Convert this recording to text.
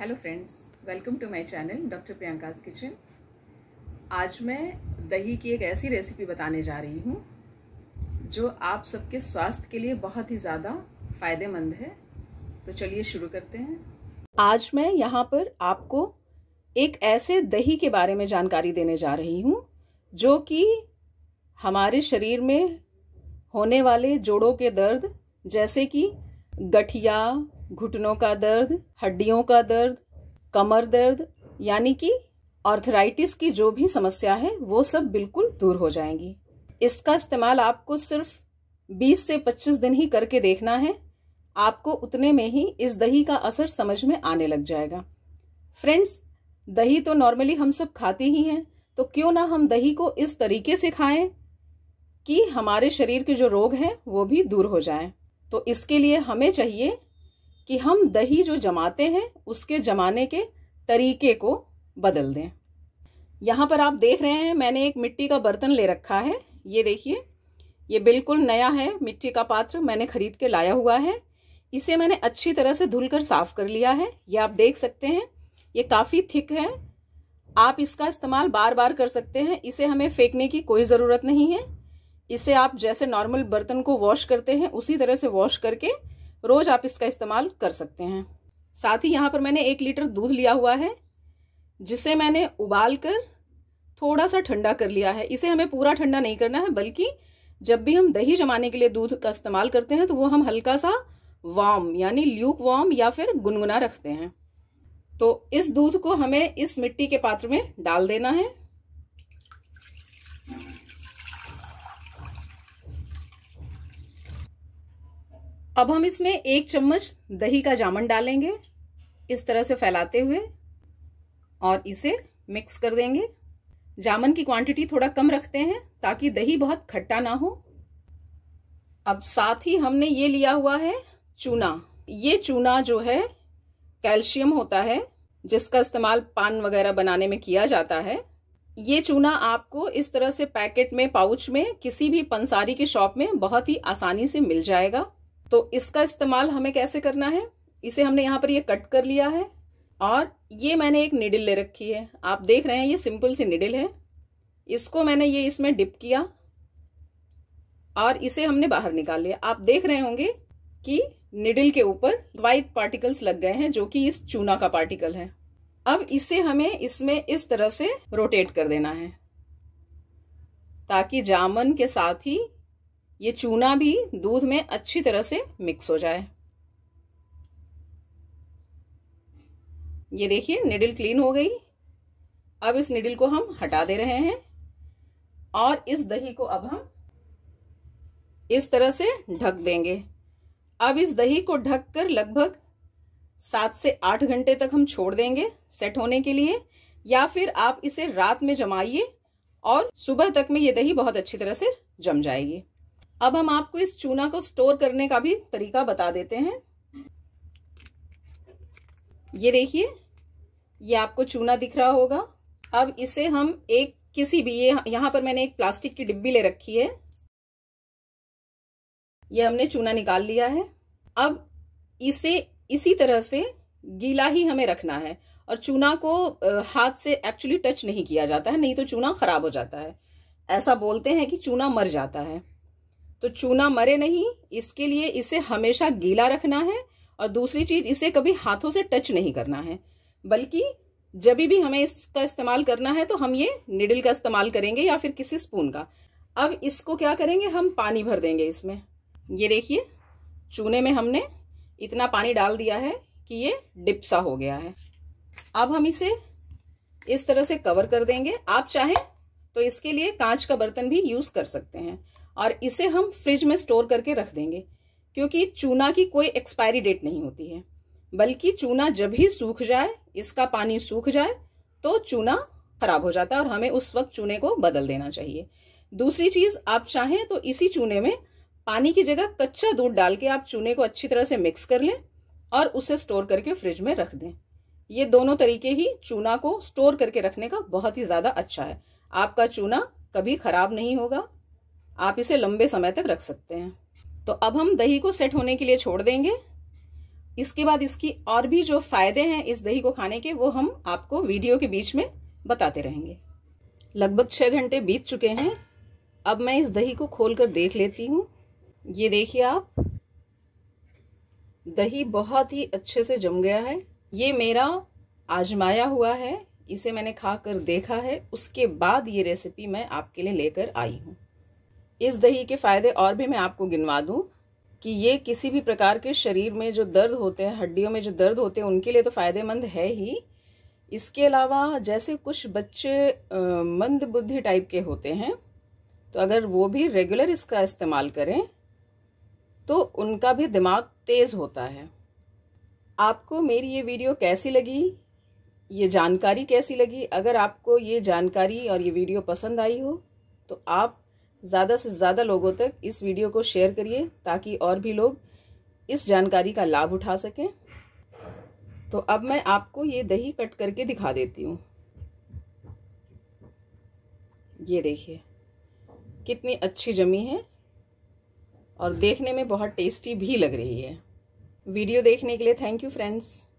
Hello friends welcome to my channel doctor Priyanka's kitchen आज मैं दही की एक ऐसी रेसिपी बताने जा रही हूँ जो आप सबके स्वास्थ्य के लिए बहुत ही ज़्यादा फायदेमंद है तो चलिए शुरू करते हैं आज मैं यहाँ पर आपको एक ऐसे दही के बारे में जानकारी देने जा रही हूँ जो कि हमारे शरीर में होने वाले जोड़ों के दर्द जैसे कि गठिया घुटनों का दर्द हड्डियों का दर्द कमर दर्द यानी कि ऑर्थराइटिस की जो भी समस्या है वो सब बिल्कुल दूर हो जाएंगी इसका इस्तेमाल आपको सिर्फ 20 से 25 दिन ही करके देखना है आपको उतने में ही इस दही का असर समझ में आने लग जाएगा फ्रेंड्स दही तो नॉर्मली हम सब खाते ही हैं तो क्यों ना हम दही को इस तरीके से खाएं कि हमारे शरीर के जो रोग हैं वो भी दूर हो जाएं। तो इसके लिए हमें चाहिए कि हम दही जो जमाते हैं उसके जमाने के तरीके को बदल दें यहाँ पर आप देख रहे हैं मैंने एक मिट्टी का बर्तन ले रखा है ये देखिए ये बिल्कुल नया है मिट्टी का पात्र मैंने खरीद के लाया हुआ है इसे मैंने अच्छी तरह से धुलकर साफ कर लिया है ये आप देख सकते हैं ये काफ़ी थिक है आप इसका इस्तेमाल बार बार कर सकते हैं इसे हमें फेंकने की कोई ज़रूरत नहीं है इसे आप जैसे नॉर्मल बर्तन को वॉश करते हैं उसी तरह से वॉश करके रोज आप इसका इस्तेमाल कर सकते हैं साथ ही यहाँ पर मैंने एक लीटर दूध लिया हुआ है जिसे मैंने उबाल कर थोड़ा सा ठंडा कर लिया है इसे हमें पूरा ठंडा नहीं करना है बल्कि जब भी हम दही जमाने के लिए दूध का इस्तेमाल करते हैं तो वो हम हल्का सा वार्म यानी ल्यूक वार्म या फिर गुनगुना रखते हैं तो इस दूध को हमें इस मिट्टी के पात्र में डाल देना है अब हम इसमें एक चम्मच दही का जामन डालेंगे इस तरह से फैलाते हुए और इसे मिक्स कर देंगे जामन की क्वांटिटी थोड़ा कम रखते हैं ताकि दही बहुत खट्टा ना हो अब साथ ही हमने ये लिया हुआ है चूना ये चूना जो है कैल्शियम होता है जिसका इस्तेमाल पान वगैरह बनाने में किया जाता है ये चूना आपको इस तरह से पैकेट में पाउच में किसी भी पंसारी के शॉप में बहुत ही आसानी से मिल जाएगा तो इसका इस्तेमाल हमें कैसे करना है इसे हमने यहाँ पर ये कट कर लिया है और ये मैंने एक निडिल ले रखी है आप देख रहे हैं ये सिंपल सी निडिल है इसको मैंने ये इसमें डिप किया और इसे हमने बाहर निकाल लिया आप देख रहे होंगे कि निडिल के ऊपर वाइट पार्टिकल्स लग गए हैं जो कि इस चूना का पार्टिकल है अब इसे हमें इसमें इस तरह से रोटेट कर देना है ताकि जामन के साथ ही ये चूना भी दूध में अच्छी तरह से मिक्स हो जाए ये देखिए निडिल क्लीन हो गई अब इस निडिल को हम हटा दे रहे हैं और इस दही को अब हम इस तरह से ढक देंगे अब इस दही को ढककर लगभग सात से आठ घंटे तक हम छोड़ देंगे सेट होने के लिए या फिर आप इसे रात में जमाइए और सुबह तक में ये दही बहुत अच्छी तरह से जम जाएगी अब हम आपको इस चूना को स्टोर करने का भी तरीका बता देते हैं ये देखिए ये आपको चूना दिख रहा होगा अब इसे हम एक किसी भी ये यहां पर मैंने एक प्लास्टिक की डिब्बी ले रखी है ये हमने चूना निकाल लिया है अब इसे इसी तरह से गीला ही हमें रखना है और चूना को हाथ से एक्चुअली टच नहीं किया जाता है नहीं तो चूना खराब हो जाता है ऐसा बोलते हैं कि चूना मर जाता है तो चूना मरे नहीं इसके लिए इसे हमेशा गीला रखना है और दूसरी चीज इसे कभी हाथों से टच नहीं करना है बल्कि जब भी हमें इसका इस्तेमाल करना है तो हम ये निडिल का इस्तेमाल करेंगे या फिर किसी स्पून का अब इसको क्या करेंगे हम पानी भर देंगे इसमें ये देखिए चूने में हमने इतना पानी डाल दिया है कि ये डिप्सा हो गया है अब हम इसे इस तरह से कवर कर देंगे आप चाहें तो इसके लिए कांच का बर्तन भी यूज कर सकते हैं और इसे हम फ्रिज में स्टोर करके रख देंगे क्योंकि चूना की कोई एक्सपायरी डेट नहीं होती है बल्कि चूना जब ही सूख जाए इसका पानी सूख जाए तो चूना खराब हो जाता है और हमें उस वक्त चूने को बदल देना चाहिए दूसरी चीज आप चाहें तो इसी चूने में पानी की जगह कच्चा दूध डाल के आप चूने को अच्छी तरह से मिक्स कर लें और उसे स्टोर करके फ्रिज में रख दें ये दोनों तरीके ही चूना को स्टोर करके रखने का बहुत ही ज्यादा अच्छा है आपका चूना कभी खराब नहीं होगा आप इसे लंबे समय तक रख सकते हैं तो अब हम दही को सेट होने के लिए छोड़ देंगे इसके बाद इसकी और भी जो फायदे हैं इस दही को खाने के वो हम आपको वीडियो के बीच में बताते रहेंगे लगभग छः घंटे बीत चुके हैं अब मैं इस दही को खोल कर देख लेती हूँ ये देखिए आप दही बहुत ही अच्छे से जम गया है ये मेरा आजमाया हुआ है इसे मैंने खा कर देखा है उसके बाद ये रेसिपी मैं आपके लिए लेकर आई हूँ इस दही के फ़ायदे और भी मैं आपको गिनवा दूँ कि ये किसी भी प्रकार के शरीर में जो दर्द होते हैं हड्डियों में जो दर्द होते हैं उनके लिए तो फ़ायदेमंद है ही इसके अलावा जैसे कुछ बच्चे मंद बुद्धि टाइप के होते हैं तो अगर वो भी रेगुलर इसका इस्तेमाल करें तो उनका भी दिमाग तेज़ होता है आपको मेरी ये वीडियो कैसी लगी ये जानकारी कैसी लगी अगर आपको ये जानकारी और ये वीडियो पसंद आई हो तो आप ज़्यादा से ज़्यादा लोगों तक इस वीडियो को शेयर करिए ताकि और भी लोग इस जानकारी का लाभ उठा सकें तो अब मैं आपको ये दही कट करके दिखा देती हूँ ये देखिए कितनी अच्छी जमी है और देखने में बहुत टेस्टी भी लग रही है वीडियो देखने के लिए थैंक यू फ्रेंड्स